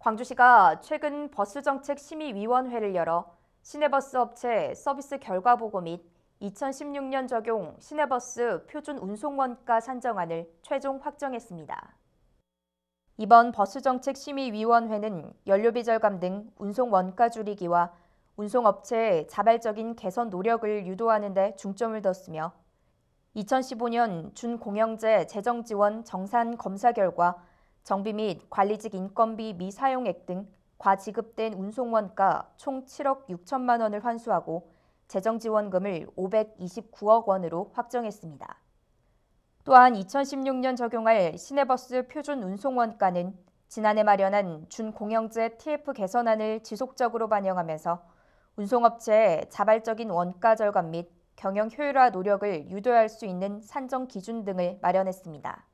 광주시가 최근 버스 정책 심의위원회를 열어 시내버스 업체 서비스 결과 보고 및 2016년 적용 시내버스 표준 운송원가 산정안을 최종 확정했습니다. 이번 버스정책심의위원회는 연료비 절감 등 운송 원가 줄이기와 운송업체의 자발적인 개선 노력을 유도하는 데 중점을 뒀으며 2015년 준공영제 재정지원 정산 검사 결과 정비 및 관리직 인건비 미사용액 등 과지급된 운송원가 총 7억 6천만 원을 환수하고 재정지원금을 529억 원으로 확정했습니다. 또한 2016년 적용할 시내버스 표준 운송원가는 지난해 마련한 준공영제 TF 개선안을 지속적으로 반영하면서 운송업체의 자발적인 원가 절감 및 경영 효율화 노력을 유도할 수 있는 산정 기준 등을 마련했습니다.